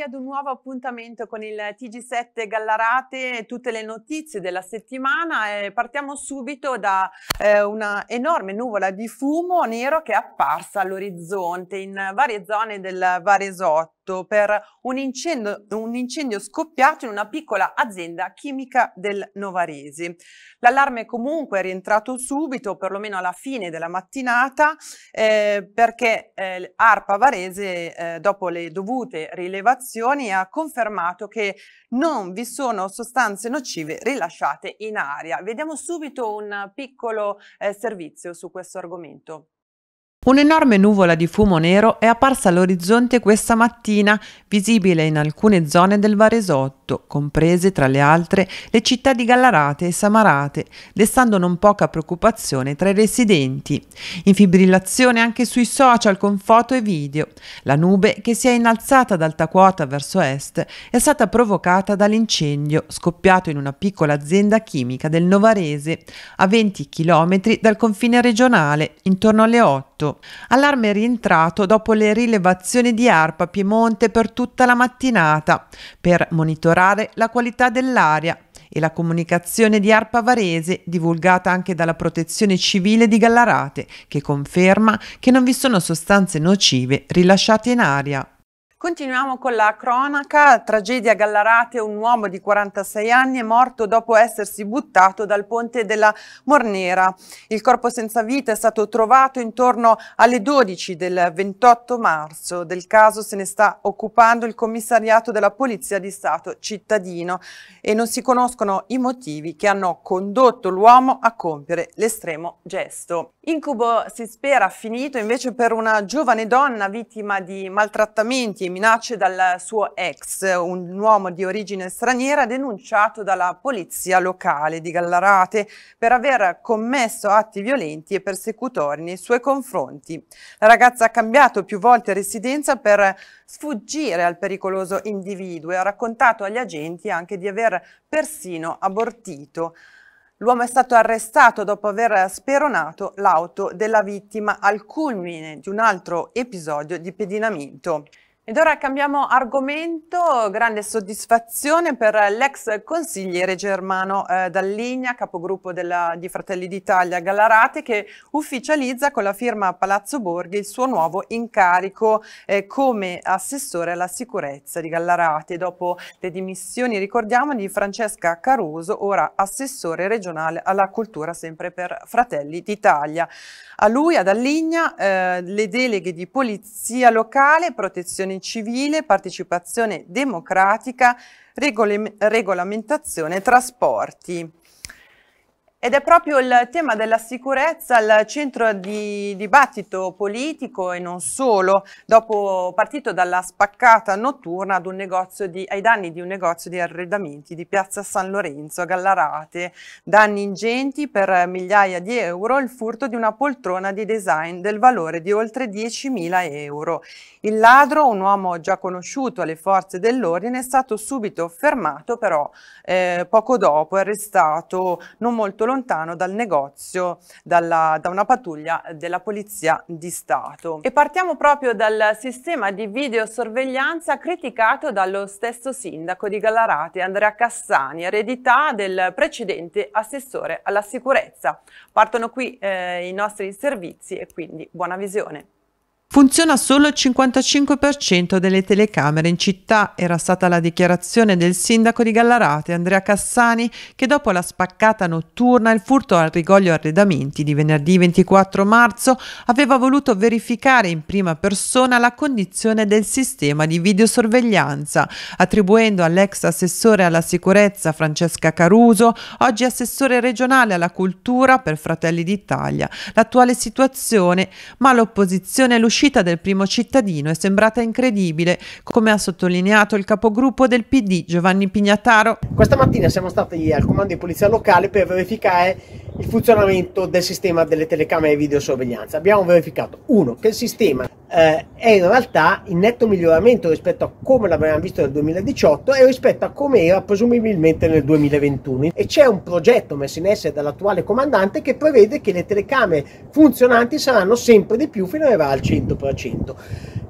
tornati ad un nuovo appuntamento con il TG7 Gallarate, tutte le notizie della settimana partiamo subito da eh, una enorme nuvola di fumo nero che è apparsa all'orizzonte in varie zone del Varesotto morto per un incendio, un incendio scoppiato in una piccola azienda chimica del Novarese. L'allarme comunque è rientrato subito, perlomeno alla fine della mattinata, eh, perché eh, ARPA Varese, eh, dopo le dovute rilevazioni, ha confermato che non vi sono sostanze nocive rilasciate in aria. Vediamo subito un piccolo eh, servizio su questo argomento. Un'enorme nuvola di fumo nero è apparsa all'orizzonte questa mattina, visibile in alcune zone del Varesotto, comprese tra le altre le città di Gallarate e Samarate, destando non poca preoccupazione tra i residenti. In fibrillazione anche sui social con foto e video. La nube, che si è innalzata ad alta quota verso est, è stata provocata dall'incendio scoppiato in una piccola azienda chimica del Novarese, a 20 km dal confine regionale, intorno alle 8 fatto. Allarme rientrato dopo le rilevazioni di ARPA Piemonte per tutta la mattinata per monitorare la qualità dell'aria e la comunicazione di Arpa Varese, divulgata anche dalla Protezione Civile di Gallarate, che conferma che non vi sono sostanze nocive rilasciate in aria. Continuiamo con la cronaca, tragedia Gallarate, un uomo di 46 anni è morto dopo essersi buttato dal ponte della Mornera. Il corpo senza vita è stato trovato intorno alle 12 del 28 marzo. Del caso se ne sta occupando il commissariato della Polizia di Stato cittadino e non si conoscono i motivi che hanno condotto l'uomo a compiere l'estremo gesto. Incubo si spera finito invece per una giovane donna vittima di maltrattamenti minacce dal suo ex, un uomo di origine straniera denunciato dalla polizia locale di Gallarate per aver commesso atti violenti e persecutori nei suoi confronti. La ragazza ha cambiato più volte residenza per sfuggire al pericoloso individuo e ha raccontato agli agenti anche di aver persino abortito. L'uomo è stato arrestato dopo aver speronato l'auto della vittima al culmine di un altro episodio di pedinamento. Ed ora cambiamo argomento, grande soddisfazione per l'ex consigliere Germano eh, Dalligna, capogruppo della, di Fratelli d'Italia Gallarate, che ufficializza con la firma Palazzo Borghi il suo nuovo incarico eh, come assessore alla sicurezza di Gallarate, dopo le dimissioni, ricordiamo, di Francesca Caruso, ora assessore regionale alla cultura sempre per Fratelli d'Italia. A lui, a Dalligna, eh, le deleghe di polizia locale, protezione civile, partecipazione democratica, regolamentazione trasporti. Ed è proprio il tema della sicurezza al centro di dibattito politico e non solo, dopo partito dalla spaccata notturna di, ai danni di un negozio di arredamenti di Piazza San Lorenzo a Gallarate, danni ingenti per migliaia di euro, il furto di una poltrona di design del valore di oltre 10.000 euro. Il ladro, un uomo già conosciuto alle forze dell'ordine, è stato subito fermato però eh, poco dopo, arrestato non molto lontano lontano dal negozio, dalla, da una pattuglia della Polizia di Stato. E partiamo proprio dal sistema di videosorveglianza criticato dallo stesso sindaco di Gallarate, Andrea Cassani, eredità del precedente assessore alla sicurezza. Partono qui eh, i nostri servizi e quindi buona visione. Funziona solo il 55% delle telecamere in città, era stata la dichiarazione del sindaco di Gallarate Andrea Cassani che dopo la spaccata notturna e il furto al rigoglio arredamenti di venerdì 24 marzo aveva voluto verificare in prima persona la condizione del sistema di videosorveglianza, attribuendo all'ex assessore alla sicurezza Francesca Caruso, oggi assessore regionale alla cultura per Fratelli d'Italia, l'attuale situazione, ma l'opposizione e l'uscita L'uscita del primo cittadino è sembrata incredibile, come ha sottolineato il capogruppo del PD Giovanni Pignataro. Questa mattina siamo stati al comando di polizia locale per verificare il funzionamento del sistema delle telecamere di videosorveglianza. Abbiamo verificato, uno, che il sistema eh, è in realtà in netto miglioramento rispetto a come l'avevamo visto nel 2018 e rispetto a come era presumibilmente nel 2021. E c'è un progetto messo in essere dall'attuale comandante che prevede che le telecamere funzionanti saranno sempre di più fino ad arrivare al 100%. 100%.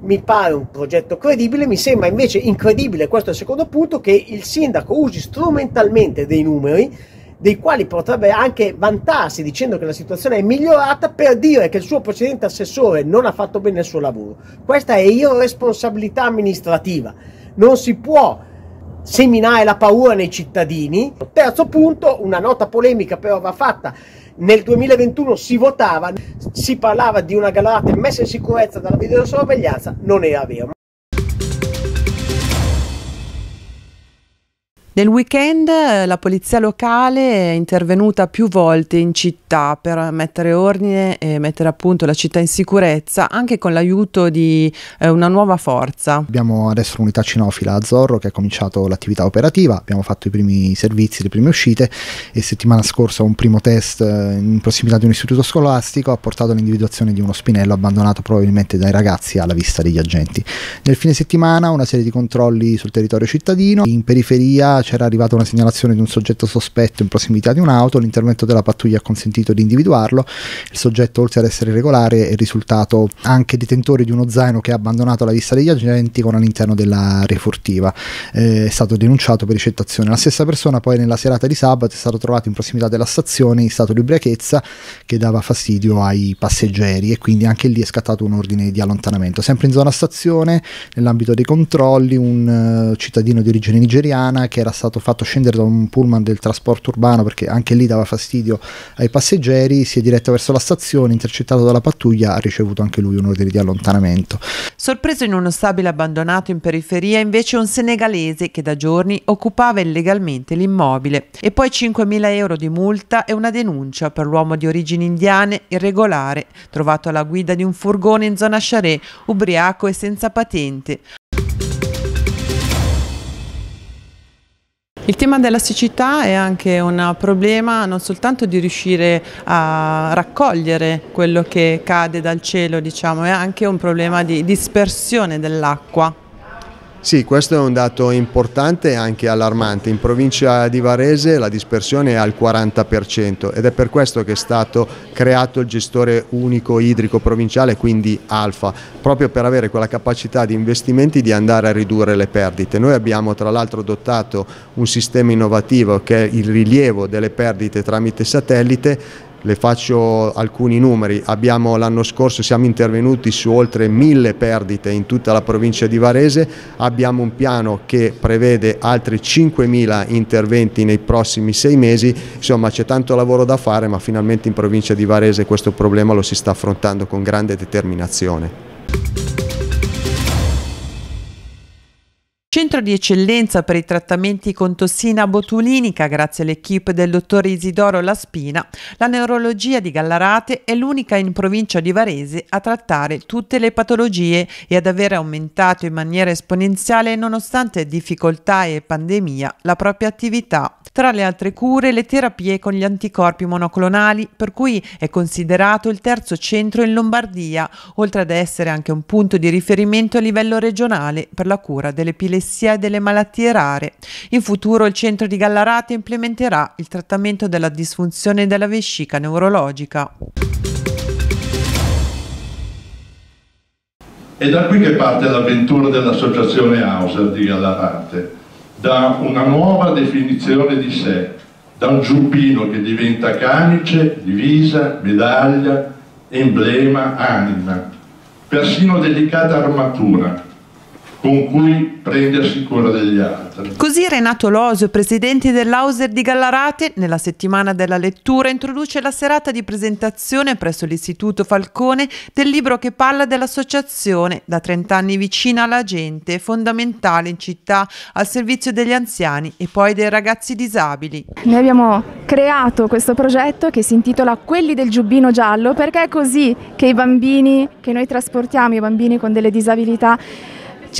Mi pare un progetto credibile, mi sembra invece incredibile, questo è il secondo punto, che il sindaco usi strumentalmente dei numeri dei quali potrebbe anche vantarsi dicendo che la situazione è migliorata per dire che il suo precedente assessore non ha fatto bene il suo lavoro. Questa è irresponsabilità amministrativa. Non si può seminare la paura nei cittadini. Terzo punto, una nota polemica però va fatta nel 2021 si votava, si parlava di una Galate messa in sicurezza dalla videosorveglianza, non era vero. Nel weekend eh, la polizia locale è intervenuta più volte in città per mettere ordine e mettere appunto la città in sicurezza, anche con l'aiuto di eh, una nuova forza. Abbiamo adesso un'unità cinofila a Zorro che ha cominciato l'attività operativa, abbiamo fatto i primi servizi, le prime uscite e settimana scorsa un primo test eh, in prossimità di un istituto scolastico ha portato all'individuazione di uno spinello abbandonato probabilmente dai ragazzi alla vista degli agenti. Nel fine settimana una serie di controlli sul territorio cittadino, in periferia c'era arrivata una segnalazione di un soggetto sospetto in prossimità di un'auto, l'intervento della pattuglia ha consentito di individuarlo, il soggetto oltre ad essere regolare è risultato anche detentore di uno zaino che ha abbandonato la vista degli agenti con all'interno della refurtiva, eh, è stato denunciato per ricettazione. La stessa persona poi nella serata di sabato è stato trovato in prossimità della stazione in stato di ubriachezza che dava fastidio ai passeggeri e quindi anche lì è scattato un ordine di allontanamento. Sempre in zona stazione, nell'ambito dei controlli, un uh, cittadino di origine nigeriana che era era stato fatto scendere da un pullman del trasporto urbano perché anche lì dava fastidio ai passeggeri, si è diretto verso la stazione, intercettato dalla pattuglia, ha ricevuto anche lui un ordine di allontanamento. Sorpreso in uno stabile abbandonato in periferia invece un senegalese che da giorni occupava illegalmente l'immobile e poi 5.000 euro di multa e una denuncia per l'uomo di origini indiane irregolare trovato alla guida di un furgone in zona Charé, ubriaco e senza patente, Il tema della siccità è anche un problema non soltanto di riuscire a raccogliere quello che cade dal cielo, diciamo, è anche un problema di dispersione dell'acqua. Sì, questo è un dato importante e anche allarmante. In provincia di Varese la dispersione è al 40% ed è per questo che è stato creato il gestore unico idrico provinciale, quindi Alfa, proprio per avere quella capacità di investimenti di andare a ridurre le perdite. Noi abbiamo tra l'altro adottato un sistema innovativo che è il rilievo delle perdite tramite satellite le faccio alcuni numeri, Abbiamo, l'anno scorso siamo intervenuti su oltre mille perdite in tutta la provincia di Varese, abbiamo un piano che prevede altri 5.000 interventi nei prossimi sei mesi, insomma c'è tanto lavoro da fare ma finalmente in provincia di Varese questo problema lo si sta affrontando con grande determinazione. centro di eccellenza per i trattamenti con tossina botulinica, grazie all'equipe del dottor Isidoro Laspina, la neurologia di Gallarate è l'unica in provincia di Varese a trattare tutte le patologie e ad aver aumentato in maniera esponenziale, nonostante difficoltà e pandemia, la propria attività. Tra le altre cure, le terapie con gli anticorpi monoclonali, per cui è considerato il terzo centro in Lombardia, oltre ad essere anche un punto di riferimento a livello regionale per la cura dell'epilessia e delle malattie rare. In futuro il centro di Gallarate implementerà il trattamento della disfunzione della vescica neurologica. È da qui che parte l'avventura dell'associazione Hauser di Gallarate, da una nuova definizione di sé, da un giubbino che diventa camice, divisa, medaglia, emblema, anima, persino delicata armatura, con cui prendersi cura degli altri. Così Renato Losio, presidente dell'Auser di Gallarate, nella settimana della lettura introduce la serata di presentazione presso l'Istituto Falcone del libro che parla dell'associazione da 30 anni vicina alla gente, fondamentale in città, al servizio degli anziani e poi dei ragazzi disabili. Noi abbiamo creato questo progetto che si intitola Quelli del giubbino giallo perché è così che i bambini che noi trasportiamo, i bambini con delle disabilità,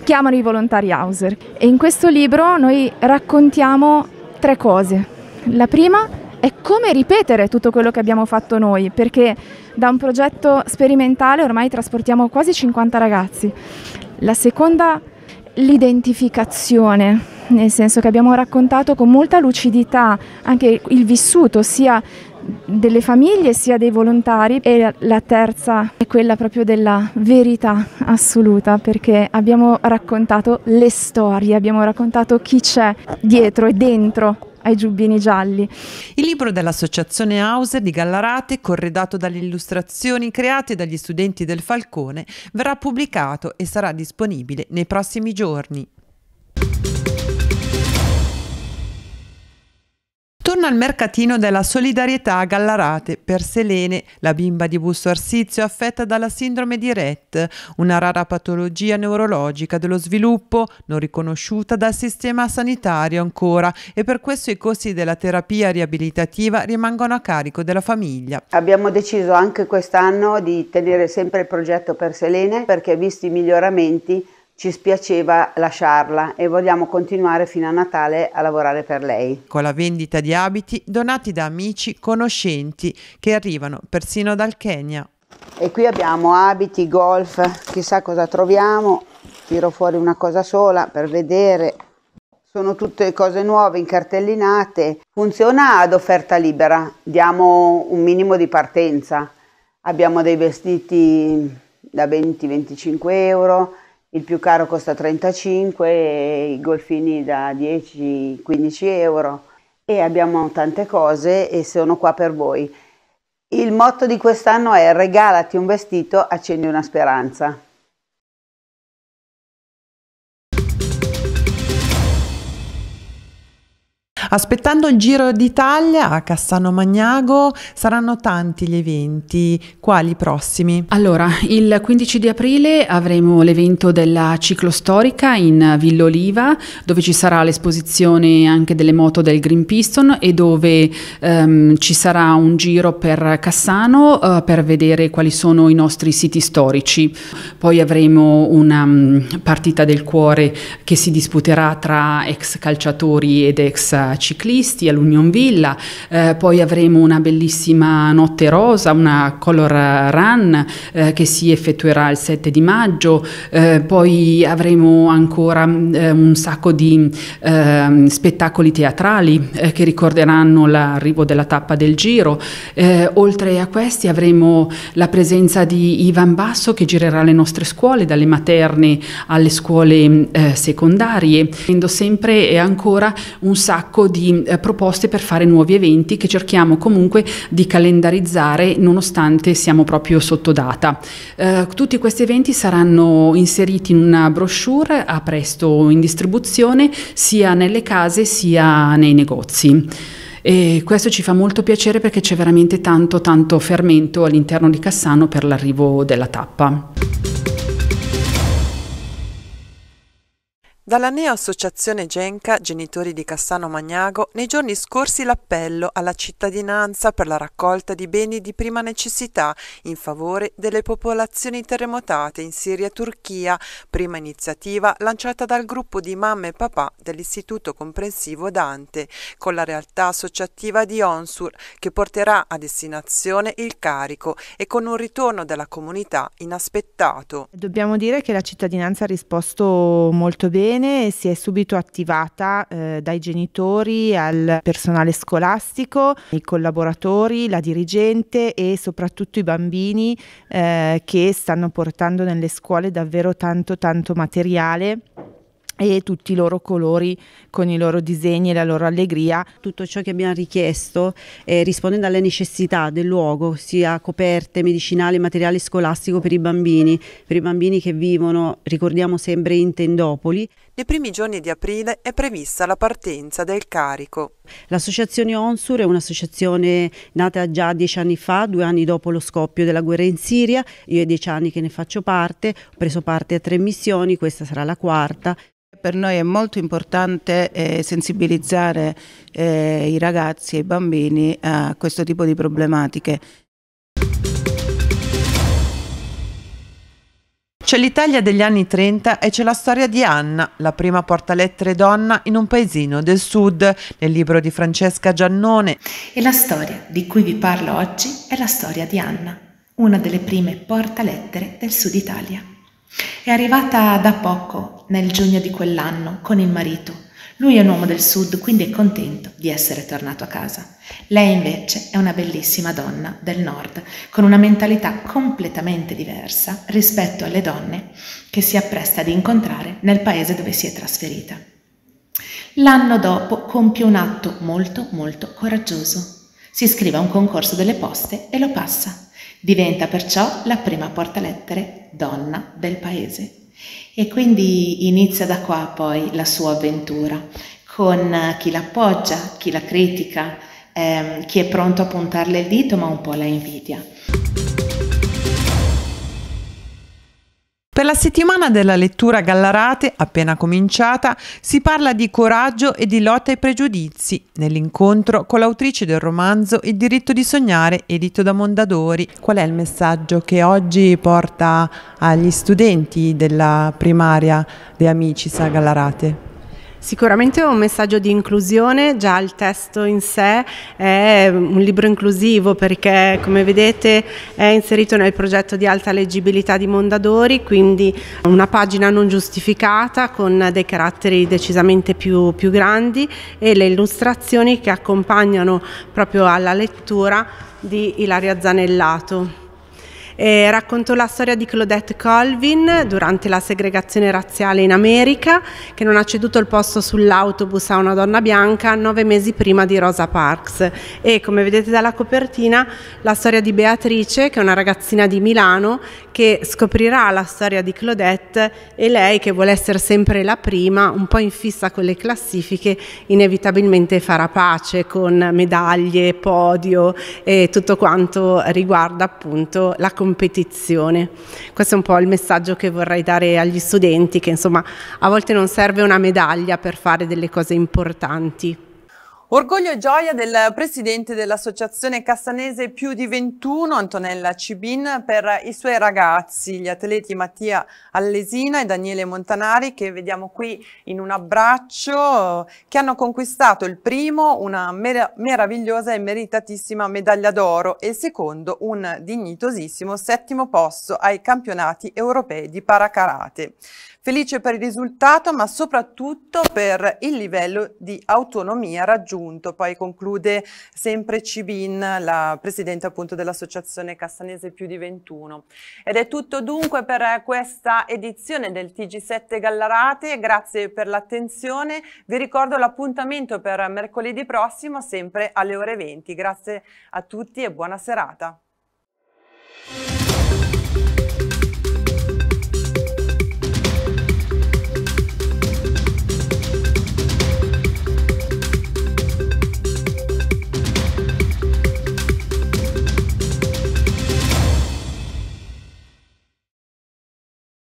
chiamano i volontari Hauser e in questo libro noi raccontiamo tre cose. La prima è come ripetere tutto quello che abbiamo fatto noi, perché da un progetto sperimentale ormai trasportiamo quasi 50 ragazzi. La seconda l'identificazione, nel senso che abbiamo raccontato con molta lucidità anche il vissuto sia delle famiglie sia dei volontari e la terza è quella proprio della verità assoluta perché abbiamo raccontato le storie, abbiamo raccontato chi c'è dietro e dentro ai giubbini gialli. Il libro dell'associazione Hauser di Gallarate, corredato dalle illustrazioni create dagli studenti del Falcone, verrà pubblicato e sarà disponibile nei prossimi giorni. Torna al mercatino della solidarietà a Gallarate per Selene, la bimba di Busto Arsizio affetta dalla sindrome di Rett, una rara patologia neurologica dello sviluppo non riconosciuta dal sistema sanitario ancora e per questo i costi della terapia riabilitativa rimangono a carico della famiglia. Abbiamo deciso anche quest'anno di tenere sempre il progetto per Selene perché visti i miglioramenti ci spiaceva lasciarla e vogliamo continuare fino a Natale a lavorare per lei. Con la vendita di abiti donati da amici, conoscenti che arrivano persino dal Kenya. E qui abbiamo abiti, golf, chissà cosa troviamo, tiro fuori una cosa sola per vedere. Sono tutte cose nuove, incartellinate. Funziona ad offerta libera, diamo un minimo di partenza. Abbiamo dei vestiti da 20-25 euro, il più caro costa 35 i golfini da 10-15 euro e abbiamo tante cose e sono qua per voi. Il motto di quest'anno è regalati un vestito, accendi una speranza. Aspettando il Giro d'Italia a Cassano Magnago saranno tanti gli eventi, quali i prossimi? Allora, il 15 di aprile avremo l'evento della ciclostorica in Villoliva, dove ci sarà l'esposizione anche delle moto del Green Piston e dove ehm, ci sarà un giro per Cassano eh, per vedere quali sono i nostri siti storici. Poi avremo una um, partita del cuore che si disputerà tra ex calciatori ed ex ciclisti all'Union Villa, eh, poi avremo una bellissima notte rosa, una color run eh, che si effettuerà il 7 di maggio, eh, poi avremo ancora mm, eh, un sacco di ehm, spettacoli teatrali eh, che ricorderanno l'arrivo della tappa del giro, eh, oltre a questi avremo la presenza di Ivan Basso che girerà le nostre scuole dalle materne alle scuole mm, secondarie, sempre e ancora un sacco di eh, proposte per fare nuovi eventi che cerchiamo comunque di calendarizzare nonostante siamo proprio sottodata. Eh, tutti questi eventi saranno inseriti in una brochure a presto in distribuzione sia nelle case sia nei negozi. E questo ci fa molto piacere perché c'è veramente tanto tanto fermento all'interno di Cassano per l'arrivo della tappa. Dalla Neoassociazione Genca, genitori di Cassano Magnago, nei giorni scorsi l'appello alla cittadinanza per la raccolta di beni di prima necessità in favore delle popolazioni terremotate in Siria e Turchia, prima iniziativa lanciata dal gruppo di mamme e papà dell'Istituto Comprensivo Dante, con la realtà associativa di Onsur, che porterà a destinazione il carico e con un ritorno della comunità inaspettato. Dobbiamo dire che la cittadinanza ha risposto molto bene bene, si è subito attivata eh, dai genitori al personale scolastico, i collaboratori, la dirigente e soprattutto i bambini eh, che stanno portando nelle scuole davvero tanto tanto materiale e tutti i loro colori con i loro disegni e la loro allegria. Tutto ciò che abbiamo richiesto eh, rispondendo alle necessità del luogo, sia coperte, medicinali, materiale scolastico per i bambini, per i bambini che vivono, ricordiamo sempre, in tendopoli. Nei primi giorni di aprile è prevista la partenza del carico. L'associazione Onsur è un'associazione nata già dieci anni fa, due anni dopo lo scoppio della guerra in Siria. Io ho dieci anni che ne faccio parte, ho preso parte a tre missioni, questa sarà la quarta per noi è molto importante eh, sensibilizzare eh, i ragazzi e i bambini a questo tipo di problematiche. C'è l'Italia degli anni 30 e c'è la storia di Anna, la prima portalettere donna in un paesino del sud, nel libro di Francesca Giannone. E la storia di cui vi parlo oggi è la storia di Anna, una delle prime portalettere del sud Italia. È arrivata da poco, nel giugno di quell'anno, con il marito. Lui è un uomo del sud, quindi è contento di essere tornato a casa. Lei invece è una bellissima donna del nord, con una mentalità completamente diversa rispetto alle donne che si appresta ad incontrare nel paese dove si è trasferita. L'anno dopo compie un atto molto molto coraggioso. Si iscrive a un concorso delle poste e lo passa. Diventa perciò la prima portalettere donna del paese. E quindi inizia da qua poi la sua avventura, con chi l'appoggia, chi la critica, ehm, chi è pronto a puntarle il dito ma un po' la invidia. Per la settimana della lettura Gallarate, appena cominciata, si parla di coraggio e di lotta ai pregiudizi, nell'incontro con l'autrice del romanzo Il diritto di sognare, edito da Mondadori. Qual è il messaggio che oggi porta agli studenti della primaria De Amicis a Gallarate? Sicuramente è un messaggio di inclusione, già il testo in sé è un libro inclusivo perché come vedete è inserito nel progetto di alta leggibilità di Mondadori, quindi una pagina non giustificata con dei caratteri decisamente più, più grandi e le illustrazioni che accompagnano proprio alla lettura di Ilaria Zanellato. Eh, raccontò la storia di Claudette Colvin durante la segregazione razziale in America, che non ha ceduto il posto sull'autobus a una donna bianca nove mesi prima di Rosa Parks. E come vedete dalla copertina, la storia di Beatrice, che è una ragazzina di Milano che scoprirà la storia di Claudette e lei che vuole essere sempre la prima, un po' in fissa con le classifiche, inevitabilmente farà pace con medaglie, podio e tutto quanto riguarda appunto la competizione. Questo è un po' il messaggio che vorrei dare agli studenti, che insomma a volte non serve una medaglia per fare delle cose importanti. Orgoglio e gioia del presidente dell'associazione castanese Più di 21, Antonella Cibin, per i suoi ragazzi, gli atleti Mattia Allesina e Daniele Montanari, che vediamo qui in un abbraccio, che hanno conquistato il primo una mer meravigliosa e meritatissima medaglia d'oro e il secondo un dignitosissimo settimo posto ai campionati europei di paracarate. Felice per il risultato, ma soprattutto per il livello di autonomia raggiunto. Poi conclude sempre Cibin, la presidente appunto dell'associazione Castanese Più di 21. Ed è tutto dunque per questa edizione del TG7 Gallarate. Grazie per l'attenzione. Vi ricordo l'appuntamento per mercoledì prossimo, sempre alle ore 20. Grazie a tutti e buona serata.